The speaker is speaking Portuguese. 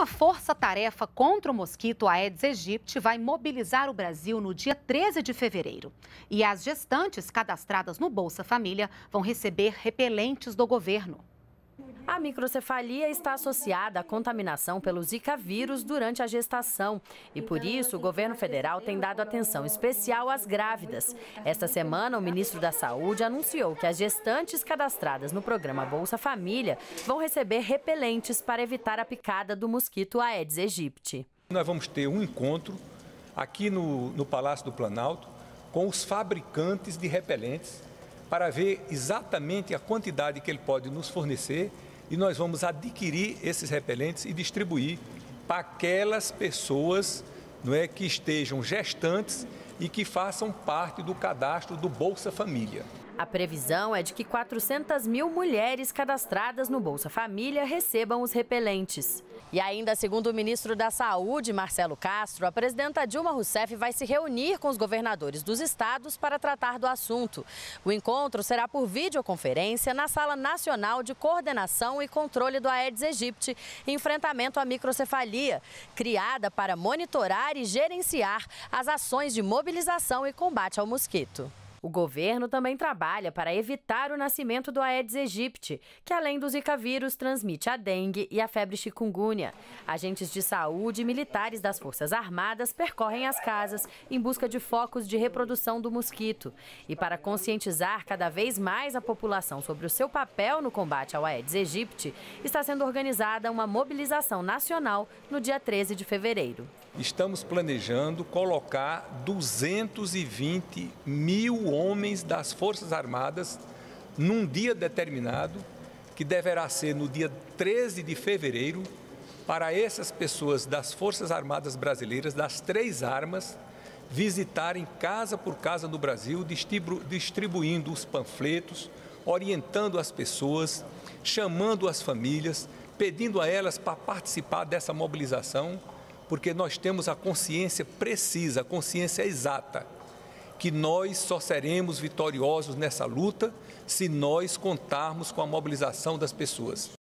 Uma força-tarefa contra o mosquito Aedes aegypti vai mobilizar o Brasil no dia 13 de fevereiro. E as gestantes cadastradas no Bolsa Família vão receber repelentes do governo. A microcefalia está associada à contaminação pelo Zika vírus durante a gestação e, por isso, o governo federal tem dado atenção especial às grávidas. Esta semana, o ministro da Saúde anunciou que as gestantes cadastradas no programa Bolsa Família vão receber repelentes para evitar a picada do mosquito Aedes aegypti. Nós vamos ter um encontro aqui no, no Palácio do Planalto com os fabricantes de repelentes para ver exatamente a quantidade que ele pode nos fornecer e nós vamos adquirir esses repelentes e distribuir para aquelas pessoas não é, que estejam gestantes e que façam parte do cadastro do Bolsa Família. A previsão é de que 400 mil mulheres cadastradas no Bolsa Família recebam os repelentes. E ainda, segundo o ministro da Saúde, Marcelo Castro, a presidenta Dilma Rousseff vai se reunir com os governadores dos estados para tratar do assunto. O encontro será por videoconferência na Sala Nacional de Coordenação e Controle do Aedes aegypti, enfrentamento à microcefalia, criada para monitorar e gerenciar as ações de mobilização e combate ao mosquito. O governo também trabalha para evitar o nascimento do Aedes aegypti, que além do Zika vírus transmite a dengue e a febre chikungunya. Agentes de saúde e militares das Forças Armadas percorrem as casas em busca de focos de reprodução do mosquito. E para conscientizar cada vez mais a população sobre o seu papel no combate ao Aedes aegypti, está sendo organizada uma mobilização nacional no dia 13 de fevereiro. Estamos planejando colocar 220 mil homens das Forças Armadas num dia determinado, que deverá ser no dia 13 de fevereiro, para essas pessoas das Forças Armadas Brasileiras, das três armas, visitarem casa por casa no Brasil, distribuindo os panfletos, orientando as pessoas, chamando as famílias, pedindo a elas para participar dessa mobilização, porque nós temos a consciência precisa, a consciência exata que nós só seremos vitoriosos nessa luta se nós contarmos com a mobilização das pessoas.